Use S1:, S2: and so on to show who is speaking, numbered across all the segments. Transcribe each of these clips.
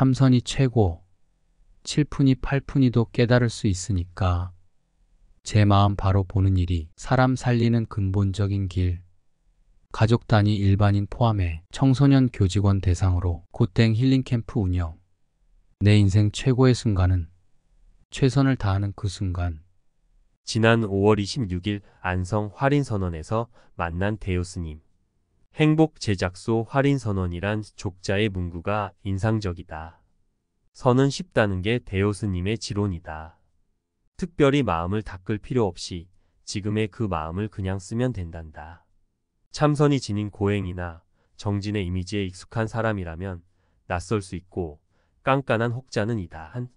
S1: 참선이 최고, 7푼이 8푼이도 깨달을 수 있으니까 제 마음 바로 보는 일이 사람 살리는 근본적인 길. 가족 단위 일반인 포함해 청소년 교직원 대상으로 고땡 힐링 캠프 운영. 내 인생 최고의 순간은 최선을 다하는 그 순간.
S2: 지난 5월 26일 안성 활인선언에서 만난 대요 스님. 행복 제작소 할인 선언이란 족자의 문구가 인상적이다. 선은 쉽다는 게 대호스님의 지론이다. 특별히 마음을 닦을 필요 없이 지금의 그 마음을 그냥 쓰면 된단다. 참선이 지닌 고행이나 정진의 이미지에 익숙한 사람이라면 낯설 수 있고 깐깐한 혹자는 이다 한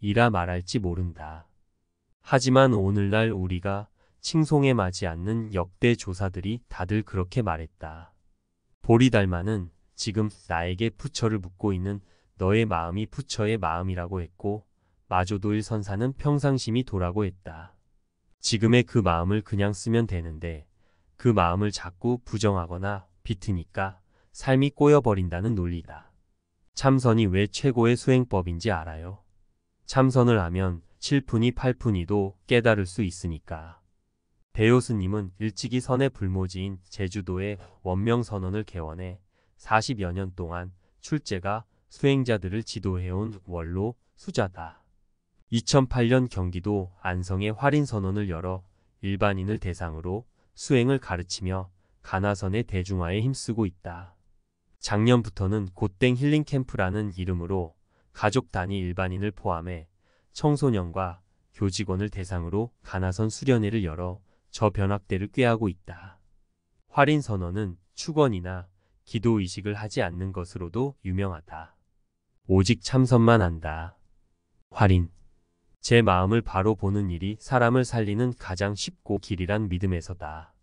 S2: 이라 말할지 모른다. 하지만 오늘날 우리가 칭송에 맞지 않는 역대 조사들이 다들 그렇게 말했다. 보리달마는 지금 나에게 푸처를 묻고 있는 너의 마음이 푸처의 마음이라고 했고 마조도일 선사는 평상심이 도라고 했다. 지금의 그 마음을 그냥 쓰면 되는데 그 마음을 자꾸 부정하거나 비트니까 삶이 꼬여버린다는 논리다. 참선이 왜 최고의 수행법인지 알아요. 참선을 하면 7푼이 8푼이도 깨달을 수 있으니까. 배요수님은 일찍이 선의 불모지인 제주도에 원명선언을 개원해 40여 년 동안 출제가 수행자들을 지도해온 원로 수자다. 2008년 경기도 안성의 활인선언을 열어 일반인을 대상으로 수행을 가르치며 가나선의 대중화에 힘쓰고 있다. 작년부터는 곧땡 힐링캠프라는 이름으로 가족 단위 일반인을 포함해 청소년과 교직원을 대상으로 가나선 수련회를 열어 저 변학대를 꾀하고 있다. 화린 선언은 축원이나 기도 의식을 하지 않는 것으로도 유명하다. 오직 참선만 한다. 화린. 제 마음을 바로 보는 일이 사람을 살리는 가장 쉽고 길이란 믿음에서다.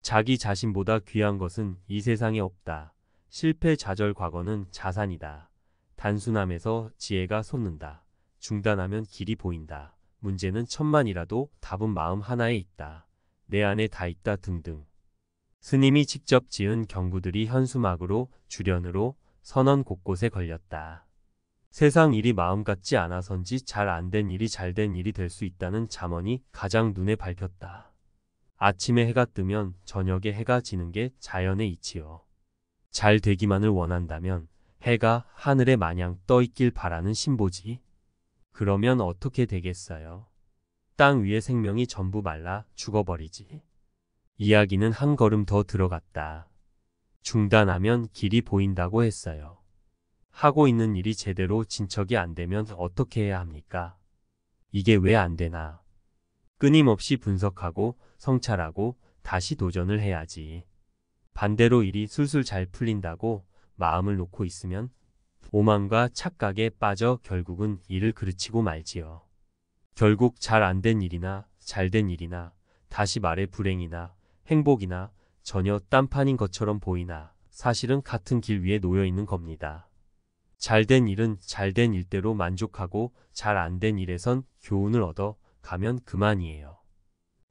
S2: 자기 자신보다 귀한 것은 이 세상에 없다. 실패 좌절 과거는 자산이다. 단순함에서 지혜가 솟는다. 중단하면 길이 보인다. 문제는 천만이라도 답은 마음 하나에 있다. 내 안에 다 있다 등등. 스님이 직접 지은 경구들이 현수막으로 주련으로 선원 곳곳에 걸렸다. 세상 일이 마음 같지 않아서인지 잘 안 된 일이 잘 된 일이 될 수 있다는 자원이 가장 눈에 밝혔다. 아침에 해가 뜨면 저녁에 해가 지는 게 자연의 이치요. 잘 되기만을 원한다면 해가 하늘에 마냥 떠 있길 바라는 신보지. 그러면 어떻게 되겠어요? 땅 위의 생명이 전부 말라 죽어버리지. 이야기는 한 걸음 더 들어갔다. 중단하면 길이 보인다고 했어요. 하고 있는 일이 제대로 진척이 안 되면 어떻게 해야 합니까? 이게 왜 안 되나? 끊임없이 분석하고 성찰하고 다시 도전을 해야지. 반대로 일이 술술 잘 풀린다고 마음을 놓고 있으면 오만과 착각에 빠져 결국은 일을 그르치고 말지요. 결국 잘 안 된 일이나 잘 된 일이나 다시 말해 불행이나 행복이나 전혀 딴판인 것처럼 보이나 사실은 같은 길 위에 놓여 있는 겁니다. 잘 된 일은 잘 된 일대로 만족하고 잘 안 된 일에선 교훈을 얻어 가면 그만이에요.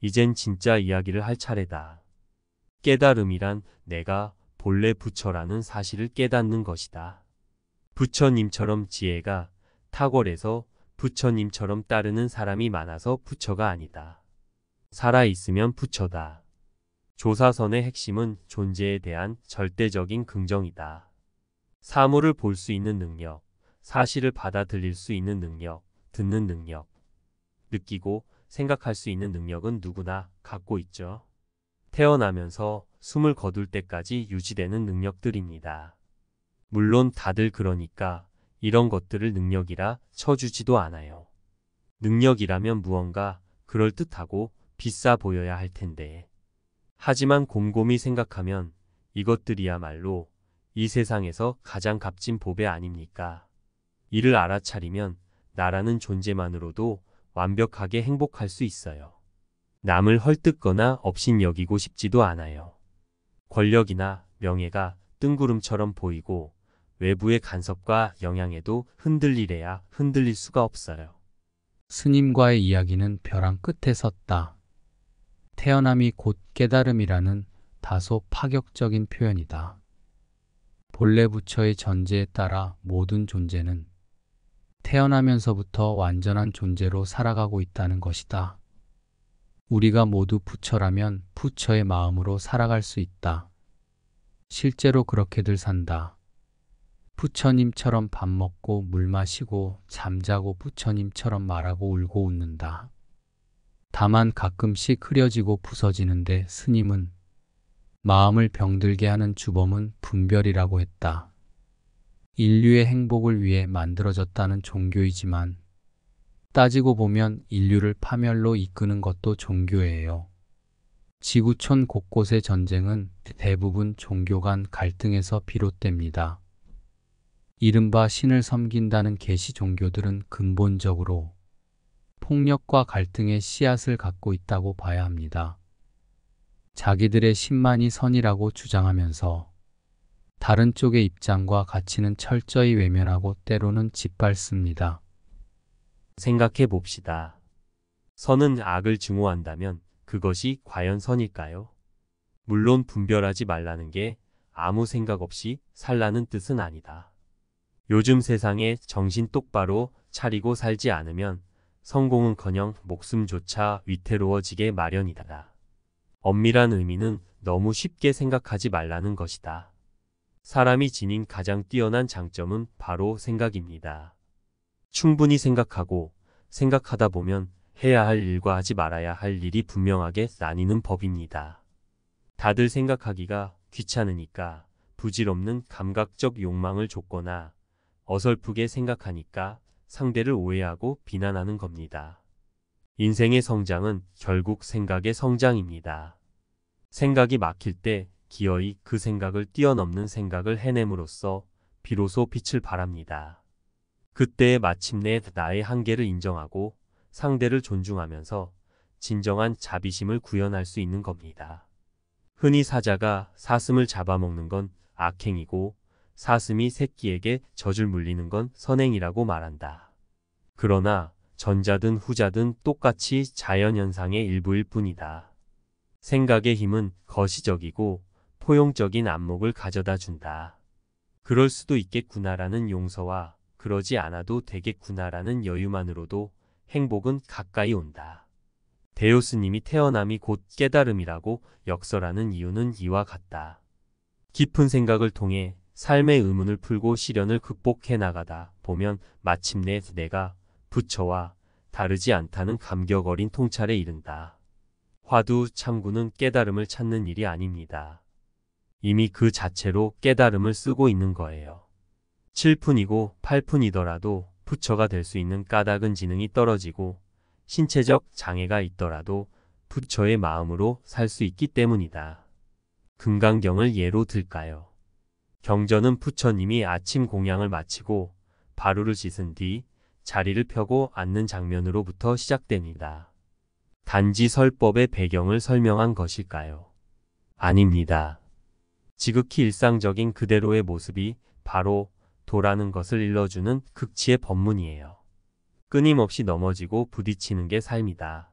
S2: 이젠 진짜 이야기를 할 차례다. 깨달음이란 내가 본래 부처라는 사실을 깨닫는 것이다. 부처님처럼 지혜가 탁월해서 부처님처럼 따르는 사람이 많아서 부처가 아니다. 살아있으면 부처다. 조사선의 핵심은 존재에 대한 절대적인 긍정이다. 사물을 볼 수 있는 능력, 사실을 받아들일 수 있는 능력, 듣는 능력, 느끼고 생각할 수 있는 능력은 누구나 갖고 있죠. 태어나면서 숨을 거둘 때까지 유지되는 능력들입니다. 물론 다들 그러니까 이런 것들을 능력이라 쳐주지도 않아요. 능력이라면 무언가 그럴듯하고 비싸 보여야 할 텐데. 하지만 곰곰이 생각하면 이것들이야말로 이 세상에서 가장 값진 보배 아닙니까? 이를 알아차리면 나라는 존재만으로도 완벽하게 행복할 수 있어요. 남을 헐뜯거나 업신 여기고 싶지도 않아요. 권력이나 명예가 뜬구름처럼 보이고 외부의 간섭과 영향에도 흔들리래야 흔들릴 수가 없어요.
S1: 스님과의 이야기는 벼랑 끝에 섰다. 태어남이 곧 깨달음이라는 다소 파격적인 표현이다. 본래 부처의 전제에 따라 모든 존재는 태어나면서부터 완전한 존재로 살아가고 있다는 것이다. 우리가 모두 부처라면 부처의 마음으로 살아갈 수 있다. 실제로 그렇게들 산다. 부처님처럼 밥 먹고 물 마시고 잠자고 부처님처럼 말하고 울고 웃는다. 다만 가끔씩 흐려지고 부서지는데 스님은 마음을 병들게 하는 주범은 분별이라고 했다. 인류의 행복을 위해 만들어졌다는 종교이지만 따지고 보면 인류를 파멸로 이끄는 것도 종교예요. 지구촌 곳곳의 전쟁은 대부분 종교 간 갈등에서 비롯됩니다. 이른바 신을 섬긴다는 개시 종교들은 근본적으로 폭력과 갈등의 씨앗을 갖고 있다고 봐야 합니다. 자기들의 신만이 선이라고 주장하면서 다른 쪽의 입장과 가치는 철저히 외면하고 때로는 짓밟습니다. 생각해 봅시다. 선은 악을
S2: 증오한다면 그것이 과연 선일까요? 물론 분별하지 말라는 게 아무 생각 없이 살라는 뜻은 아니다. 요즘 세상에 정신 똑바로 차리고 살지 않으면 성공은커녕 목숨조차 위태로워지게 마련이다. 엄밀한 의미는 너무 쉽게 생각하지 말라는 것이다. 사람이 지닌 가장 뛰어난 장점은 바로 생각입니다. 충분히 생각하고 생각하다 보면 해야 할 일과 하지 말아야 할 일이 분명하게 나뉘는 법입니다. 다들 생각하기가 귀찮으니까 부질없는 감각적 욕망을 줬거나 어설프게 생각하니까 상대를 오해하고 비난하는 겁니다. 인생의 성장은 결국 생각의 성장입니다. 생각이 막힐 때 기어이 그 생각을 뛰어넘는 생각을 해냄으로써 비로소 빛을 발합니다. 그때에 마침내 나의 한계를 인정하고 상대를 존중하면서 진정한 자비심을 구현할 수 있는 겁니다. 흔히 사자가 사슴을 잡아먹는 건 악행이고 사슴이 새끼에게 젖을 물리는 건 선행이라고 말한다. 그러나 전자든 후자든 똑같이 자연현상의 일부일 뿐이다. 생각의 힘은 거시적이고 포용적인 안목을 가져다 준다. 그럴 수도 있겠구나라는 용서와 그러지 않아도 되겠구나라는 여유만으로도 행복은 가까이 온다. 데오스님이 태어남이 곧 깨달음이라고 역설하는 이유는 이와 같다. 깊은 생각을 통해 삶의 의문을 풀고 시련을 극복해 나가다 보면 마침내 내가 부처와 다르지 않다는 감격 어린 통찰에 이른다. 화두 참구는 깨달음을 찾는 일이 아닙니다. 이미 그 자체로 깨달음을 쓰고 있는 거예요. 7푼이고 8푼이더라도 부처가 될 수 있는 까닭은 지능이 떨어지고 신체적 장애가 있더라도 부처의 마음으로 살 수 있기 때문이다. 금강경을 예로 들까요? 경전은 부처님이 아침 공양을 마치고 바루를 짓은뒤 자리를 펴고 앉는 장면으로부터 시작됩니다. 단지 설법의 배경을 설명한 것일까요? 아닙니다. 지극히 일상적인 그대로의 모습이 바로 도라는 것을 일러주는 극치의 법문이에요. 끊임없이 넘어지고 부딪히는 게 삶이다.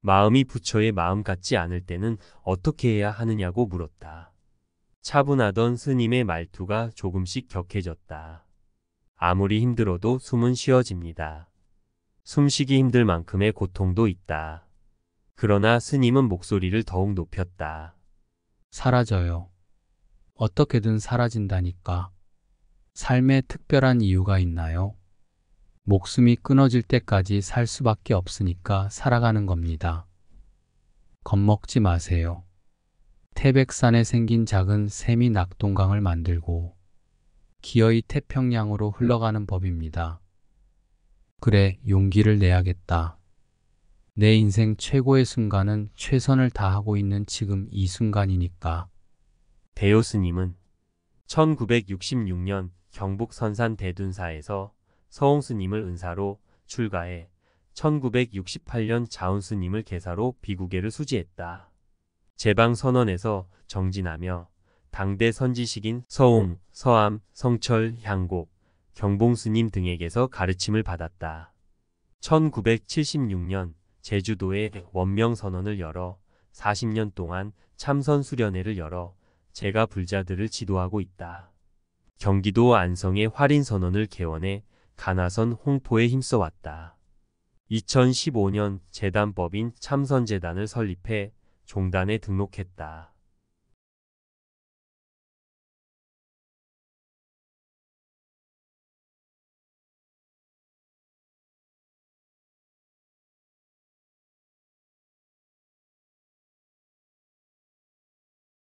S2: 마음이 부처의 마음 같지 않을 때는 어떻게 해야 하느냐고 물었다. 차분하던 스님의 말투가 조금씩 격해졌다. 아무리 힘들어도 숨은 쉬어집니다. 숨쉬기 힘들 만큼의 고통도 있다. 그러나 스님은 목소리를 더욱 높였다.
S1: 사라져요. 어떻게든 사라진다니까. 삶에 특별한 이유가 있나요? 목숨이 끊어질 때까지 살 수밖에 없으니까 살아가는 겁니다. 겁먹지 마세요. 태백산에 생긴 작은 세미 낙동강을 만들고 기어이 태평양으로 흘러가는 법입니다. 그래, 용기를 내야겠다. 내 인생 최고의 순간은 최선을 다하고 있는 지금 이 순간이니까.
S2: 대요스님은 1966년 경북 선산 대둔사에서 서홍스님을 은사로 출가해 1968년 자운스님을 계사로 비구계를 수지했다. 제방 선언에서 정진하며 당대 선지식인 서홍, 서암, 성철, 향곡, 경봉스님 등에게서 가르침을 받았다. 1976년 제주도에 원명선언을 열어 40년 동안 참선수련회를 열어 제가 불자들을 지도하고 있다. 경기도 안성의 활인선언을 개원해 가나선 홍포에 힘써왔다. 2015년 재단법인
S1: 참선재단을 설립해 종단에 등록했다.